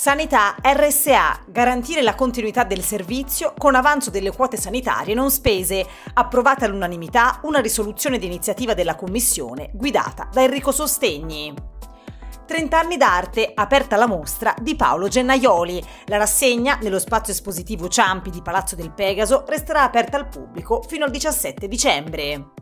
Sanità RSA, garantire la continuità del servizio con avanzo delle quote sanitarie non spese. Approvata all'unanimità una risoluzione d'iniziativa della Commissione guidata da Enrico Sostegni. 30 anni d'arte, aperta la mostra di Paolo Gennaioli. La rassegna, nello spazio espositivo Ciampi di Palazzo del Pegaso, resterà aperta al pubblico fino al 17 dicembre.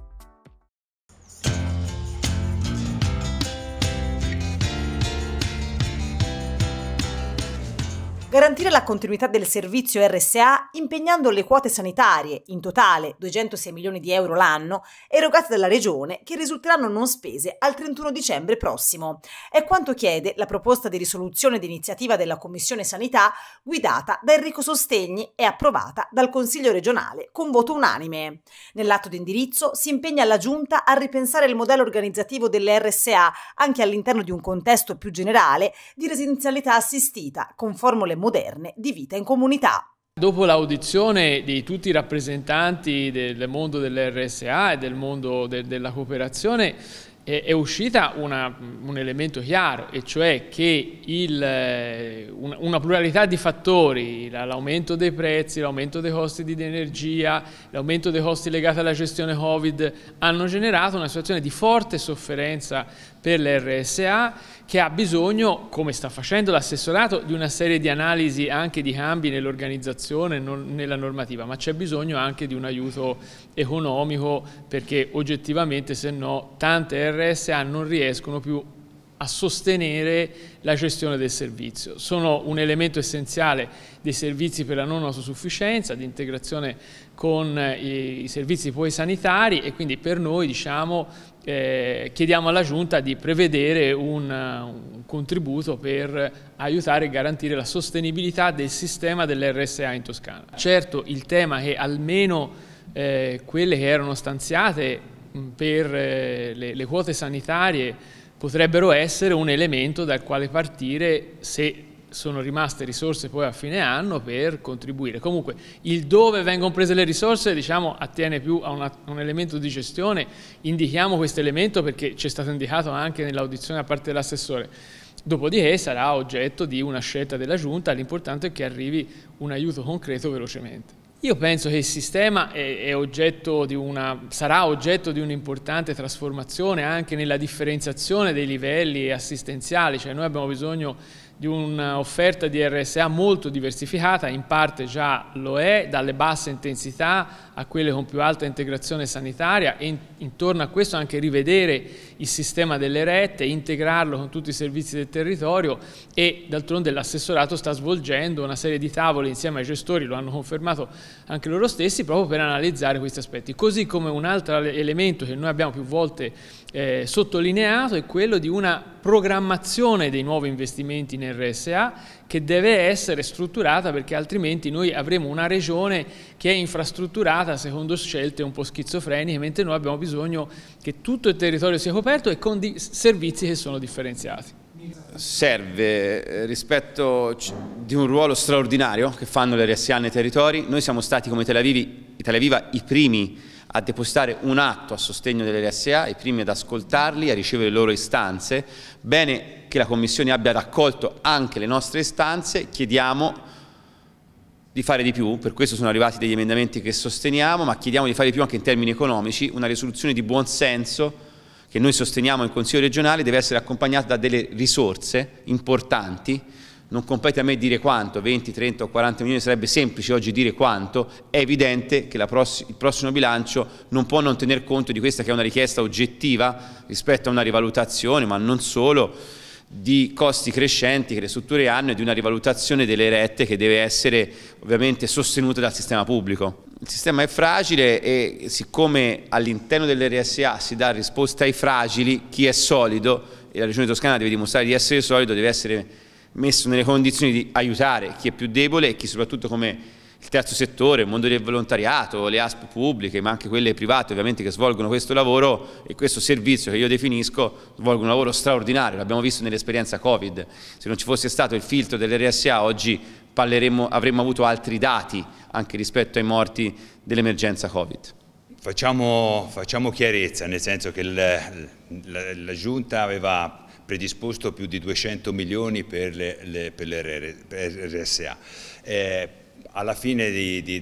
garantire la continuità del servizio RSA impegnando le quote sanitarie, in totale 206 milioni di euro l'anno, erogate dalla Regione che risulteranno non spese al 31 dicembre prossimo. È quanto chiede la proposta di risoluzione d'iniziativa della Commissione Sanità guidata da Enrico Sostegni e approvata dal Consiglio regionale con voto unanime. Nell'atto di indirizzo si impegna la Giunta a ripensare il modello organizzativo delle RSA anche all'interno di un contesto più generale di residenzialità assistita con formule moderne di vita in comunità. Dopo l'audizione di tutti i rappresentanti del mondo dell'RSA e del mondo de della cooperazione è uscita una, un elemento chiaro, e cioè che il, eh, una pluralità di fattori, l'aumento dei prezzi, l'aumento dei costi di energia, l'aumento dei costi legati alla gestione Covid, hanno generato una situazione di forte sofferenza per l'RSA che ha bisogno, come sta facendo l'assessorato, di una serie di analisi anche di cambi nell'organizzazione, nella normativa, ma c'è bisogno anche di un aiuto economico perché oggettivamente se no tante RSA non riescono più a sostenere la gestione del servizio. Sono un elemento essenziale dei servizi per la non autosufficienza, di integrazione con eh, i, i servizi poi sanitari e quindi per noi diciamo, eh, chiediamo alla Giunta di prevedere un, eh, un, contributo per aiutare e garantire la sostenibilità del sistema dell'RSA in Toscana. Certo il tema che almeno eh, quelle che erano stanziate mm, per eh, le, le quote sanitarie potrebbero essere un elemento dal quale partire se sono rimaste risorse poi a fine anno per contribuire. Comunque il dove vengono prese le risorse diciamo, attiene più a, una, a un elemento di gestione, indichiamo questo elemento perché ci è stato indicato anche nell'audizione da parte dell'assessore. Dopodiché sarà oggetto di una scelta della Giunta, l'importante è che arrivi un aiuto concreto velocemente. Io penso che il sistema è, è oggetto una, sarà oggetto di un'importante trasformazione anche nella differenziazione dei livelli assistenziali, cioè noi abbiamo bisogno di un'offerta di RSA molto diversificata, in parte già lo è, dalle basse intensità a quelle con più alta integrazione sanitaria e intorno a questo anche rivedere il sistema delle rette, integrarlo con tutti i servizi del territorio e d'altronde l'assessorato sta svolgendo una serie di tavole insieme ai gestori, lo hanno confermato anche loro stessi, proprio per analizzare questi aspetti. Così come un altro elemento che noi abbiamo più volte eh, sottolineato è quello di una programmazione dei nuovi investimenti in RSA che deve essere strutturata perché altrimenti noi avremo una regione che è infrastrutturata secondo scelte un po' schizofreniche, mentre noi abbiamo bisogno che tutto il territorio sia coperto e con servizi che sono differenziati serve eh, rispetto di un ruolo straordinario che fanno le RSA nei territori. Noi siamo stati come Tel Aviv, Tel Aviv i primi a depositare un atto a sostegno dell'RSA, RSA, i primi ad ascoltarli, a ricevere le loro istanze. Bene che la Commissione abbia raccolto anche le nostre istanze, chiediamo di fare di più, per questo sono arrivati degli emendamenti che sosteniamo, ma chiediamo di fare di più anche in termini economici, una risoluzione di buon senso che noi sosteniamo in Consiglio regionale deve essere accompagnata da delle risorse importanti non compete a me dire quanto, 20, 30 o 40 milioni sarebbe semplice oggi dire quanto, è evidente che pross il prossimo bilancio non può non tener conto di questa che è una richiesta oggettiva rispetto a una rivalutazione, ma non solo, di costi crescenti che le strutture hanno e di una rivalutazione delle rette che deve essere ovviamente sostenuta dal sistema pubblico. Il sistema è fragile e siccome all'interno dell'RSA si dà risposta ai fragili, chi è solido, e la Regione Toscana deve dimostrare di essere solido, deve essere messo nelle condizioni di aiutare chi è più debole e chi soprattutto come il terzo settore, il mondo del volontariato, le ASP pubbliche, ma anche quelle private ovviamente che svolgono questo lavoro e questo servizio che io definisco, svolgono un lavoro straordinario, l'abbiamo visto nell'esperienza Covid, se non ci fosse stato il filtro dell'RSA oggi avremmo avuto altri dati anche rispetto ai morti dell'emergenza Covid. Facciamo, facciamo, chiarezza, nel senso che la, la, la Giunta aveva predisposto più di 200 milioni per le, le, per le RSA. Eh, alla fine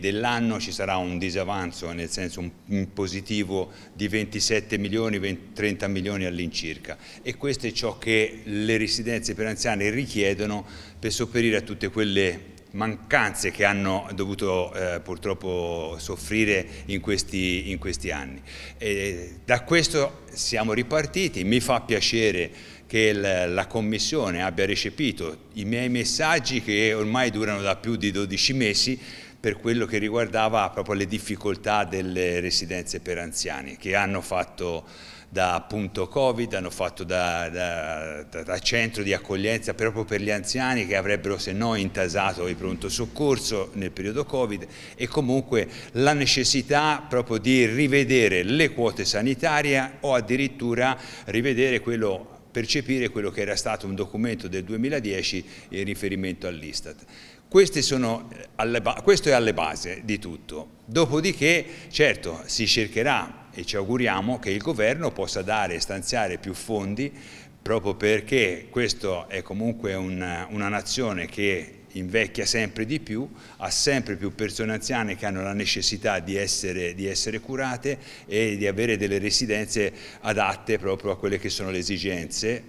dell'anno ci sarà un disavanzo, nel senso un, positivo di 27 milioni, 30 milioni all'incirca e questo è ciò che le residenze per anziani richiedono per sopperire a tutte quelle mancanze che hanno dovuto eh, purtroppo soffrire in questi, in questi anni. E da questo siamo ripartiti, mi fa piacere che la Commissione abbia recepito i miei messaggi che ormai durano da più di 12 mesi per quello che riguardava proprio le difficoltà delle residenze per anziani che hanno fatto da appunto Covid, hanno fatto da, da, da, centro di accoglienza proprio per gli anziani che avrebbero se no intasato il pronto soccorso nel periodo Covid e comunque la necessità proprio di rivedere le quote sanitarie o addirittura rivedere quello percepire quello che era stato un documento del 2010 in riferimento all'Istat. questo è alle base di tutto. Dopodiché, certo, si cercherà e ci auguriamo che il governo possa dare e stanziare più fondi proprio perché questa è comunque una, una nazione che invecchia sempre di più, ha sempre più persone anziane che hanno la necessità di essere, di essere curate e di avere delle residenze adatte proprio a quelle che sono le esigenze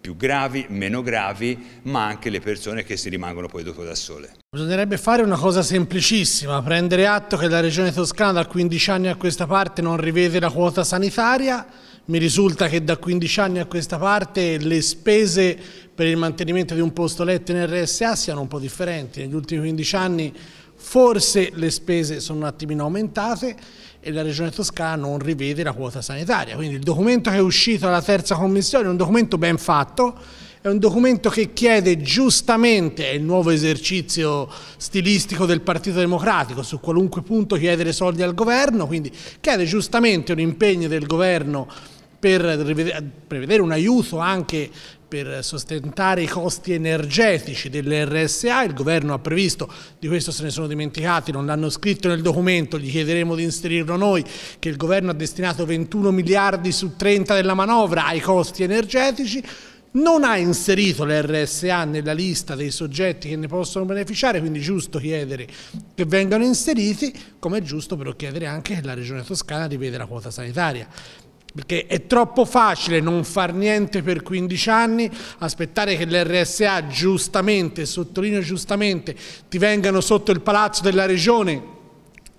più gravi, meno gravi, ma anche le persone che si rimangono poi dopo da sole. Bisognerebbe fare una cosa semplicissima, prendere atto che la Regione Toscana da 15 anni a questa parte non rivede la quota sanitaria, mi risulta che da 15 anni a questa parte le spese per il mantenimento di un posto letto in RSA siano un po' differenti. Negli ultimi 15 anni forse le spese sono un attimino aumentate e la Regione Toscana non rivede la quota sanitaria. Quindi il documento che è uscito dalla terza commissione è un documento ben fatto, è un documento che chiede giustamente, è il nuovo esercizio stilistico del Partito Democratico, su qualunque punto chiedere soldi al governo, quindi chiede giustamente un impegno del governo per prevedere un aiuto anche per sostentare i costi energetici dell'RSA, il governo ha previsto, di questo se ne sono dimenticati, non l'hanno scritto nel documento, gli chiederemo di inserirlo noi, che il governo ha destinato 21 miliardi su 30 della manovra ai costi energetici, non ha inserito l'RSA nella lista dei soggetti che ne possono beneficiare, quindi è giusto chiedere che vengano inseriti, come è giusto però chiedere anche che la Regione Toscana riveda la quota sanitaria. Perché è troppo facile non far niente per 15 anni, aspettare che l'RSA giustamente, sottolineo giustamente, ti vengano sotto il palazzo della regione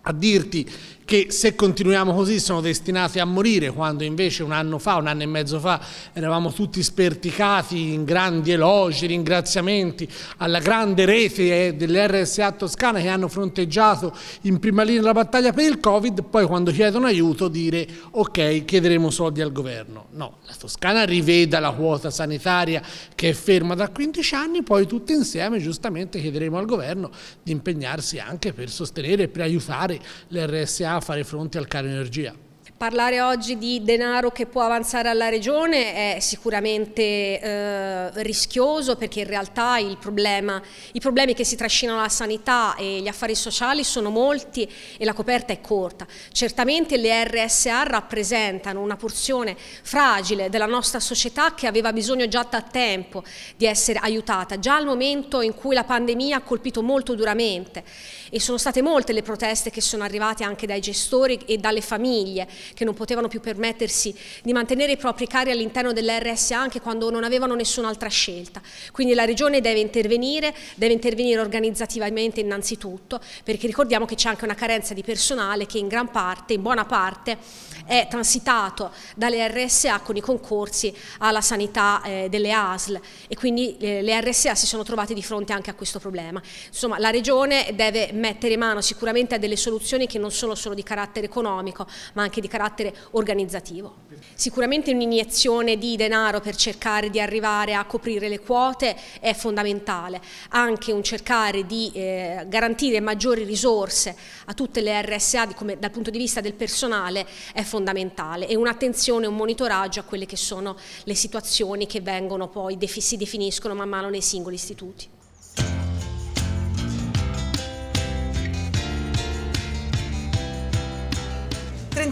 a dirti che se continuiamo così sono destinati a morire, quando invece un anno fa, un anno e mezzo fa, eravamo tutti sperticati in grandi elogi, ringraziamenti alla grande rete eh, dell'RSA Toscana che hanno fronteggiato in prima linea la battaglia per il Covid, poi quando chiedono aiuto dire ok, chiederemo soldi al governo. No, la Toscana riveda la quota sanitaria che è ferma da 15 anni, poi tutti insieme giustamente chiederemo al governo di impegnarsi anche per sostenere e per aiutare l'RSA a fare fronte al caro energia. Parlare oggi di denaro che può avanzare alla regione è sicuramente eh, rischioso perché in realtà problema, i problemi che si trascinano alla sanità e gli affari sociali sono molti e la coperta è corta. Certamente le RSA rappresentano una porzione fragile della nostra società che aveva bisogno già da tempo di essere aiutata, già al momento in cui la pandemia ha colpito molto duramente e sono state molte le proteste che sono arrivate anche dai gestori e dalle famiglie che non potevano più permettersi di mantenere i propri cari all'interno dell'RSA anche quando non avevano nessun'altra scelta. Quindi la Regione deve intervenire, deve intervenire organizzativamente innanzitutto, perché ricordiamo che c'è anche una carenza di personale che in gran parte, in buona parte, è transitato dalle RSA con i concorsi alla sanità eh, delle ASL e quindi eh, le RSA si sono trovate di fronte anche a questo problema. Insomma la Regione deve mettere mano sicuramente a delle soluzioni che non sono solo di carattere economico ma anche di carattere organizzativo. Sicuramente un'iniezione di denaro per cercare di arrivare a coprire le quote è fondamentale, anche un cercare di eh, garantire maggiori risorse a tutte le RSA di, come, dal punto di vista del personale è fondamentale fondamentale e un'attenzione, un monitoraggio a quelle che sono le situazioni che vengono poi, si definiscono man mano nei singoli istituti.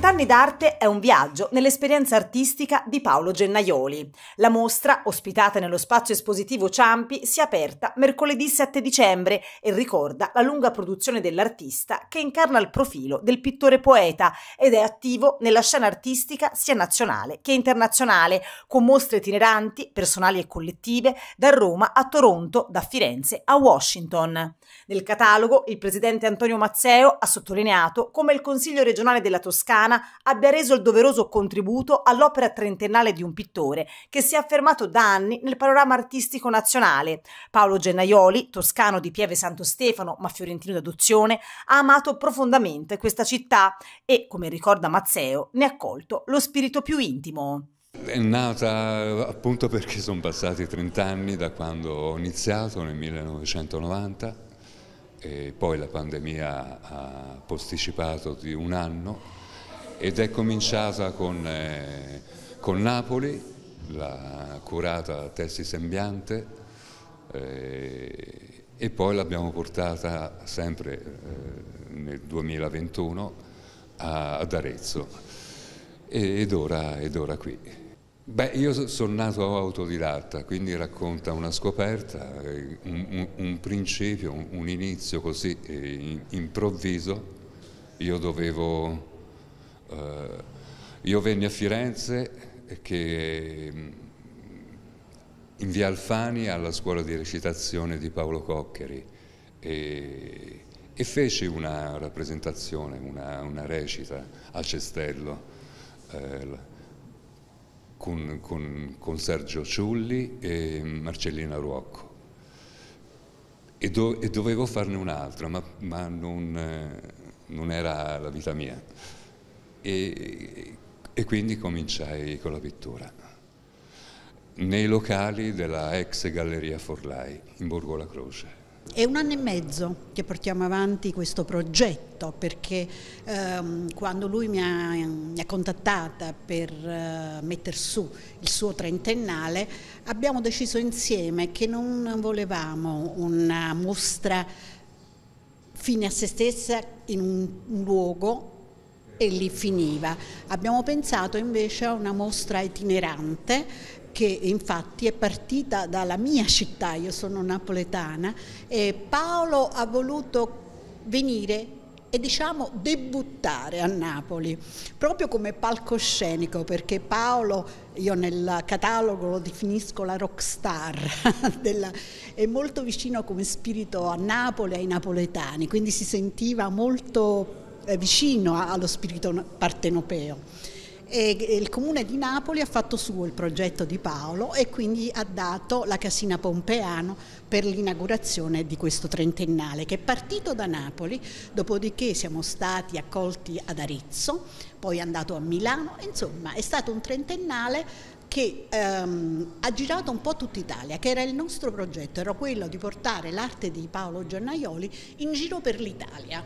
Cent'anni d'arte è un viaggio nell'esperienza artistica di Paolo Gennaioli. La mostra, ospitata nello spazio espositivo Ciampi, si è aperta mercoledì 7 dicembre e ricorda la lunga produzione dell'artista che incarna il profilo del pittore poeta ed è attivo nella scena artistica sia nazionale che internazionale, con mostre itineranti, personali e collettive, da Roma a Toronto, da Firenze a Washington. Nel catalogo il presidente Antonio Mazzeo ha sottolineato come il Consiglio regionale della Toscana italiana abbia reso il doveroso contributo all'opera trentennale di un pittore che si è affermato da anni nel panorama artistico nazionale. Paolo Gennaioli, toscano di Pieve Santo Stefano ma fiorentino d'adozione, ha amato profondamente questa città e, come ricorda Mazzeo, ne ha colto lo spirito più intimo. È nata eh, appunto perché sono passati 30 anni da quando ho iniziato nel 1990 e poi la pandemia ha posticipato di un anno ed è cominciata con, eh, con Napoli, la curata Testi Sembiante eh, e poi l'abbiamo portata sempre eh, nel 2021 a, ad Arezzo ed, ora, ed ora qui. Beh, io sono nato autodidatta, quindi racconta una scoperta, eh, un, un, principio, un, inizio così eh, improvviso. Io dovevo eh, io venni a Firenze che mm, in via Alfani alla scuola di recitazione di Paolo Coccheri e, e feci una rappresentazione, una, una recita a Cestello eh, con, con, con, Sergio Ciulli e Marcellina Ruocco. E, do, e dovevo farne un'altra, ma, ma non, eh, non era la vita mia e, e quindi cominciai con la pittura nei locali della ex Galleria Forlai in Borgo La Croce. È un anno e mezzo che portiamo avanti questo progetto perché ehm, quando lui mi ha, mi ha contattata per eh, mettere su il suo trentennale abbiamo deciso insieme che non volevamo una mostra fine a se stessa in un, un luogo e lì finiva. Abbiamo pensato invece a una mostra itinerante che infatti è partita dalla mia città, io sono napoletana, e Paolo ha voluto venire e diciamo debuttare a Napoli, proprio come palcoscenico, perché Paolo, io nel catalogo lo definisco la rockstar, della, è molto vicino come spirito a Napoli, ai napoletani, quindi si sentiva molto eh, vicino allo spirito partenopeo. E il comune di Napoli ha fatto suo il progetto di Paolo e quindi ha dato la casina Pompeano per l'inaugurazione di questo trentennale che è partito da Napoli, dopodiché siamo stati accolti ad Arezzo, poi è andato a Milano, insomma è stato un trentennale che ehm, ha girato un po' tutta Italia, che era il nostro progetto, era quello di portare l'arte di Paolo Giannaioli in giro per l'Italia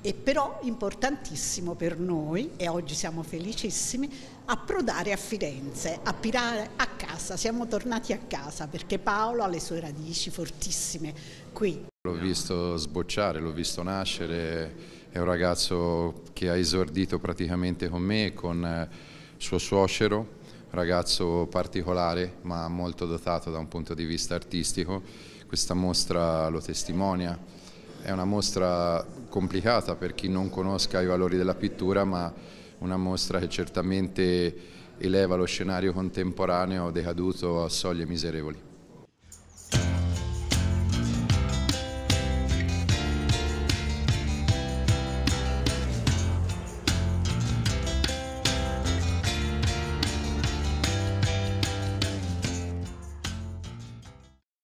e però importantissimo per noi, e oggi siamo felicissimi, approdare a Firenze, a pirare a casa, siamo tornati a casa perché Paolo ha le sue radici fortissime qui. L'ho visto sbocciare, l'ho visto nascere, è un ragazzo che ha esordito praticamente con me, con eh, suo suocero, ragazzo particolare ma molto dotato da un punto di vista artistico, questa mostra lo testimonia, è una mostra complicata per chi non conosca i valori della pittura, ma una mostra che certamente eleva lo scenario contemporaneo decaduto a soglie miserevoli.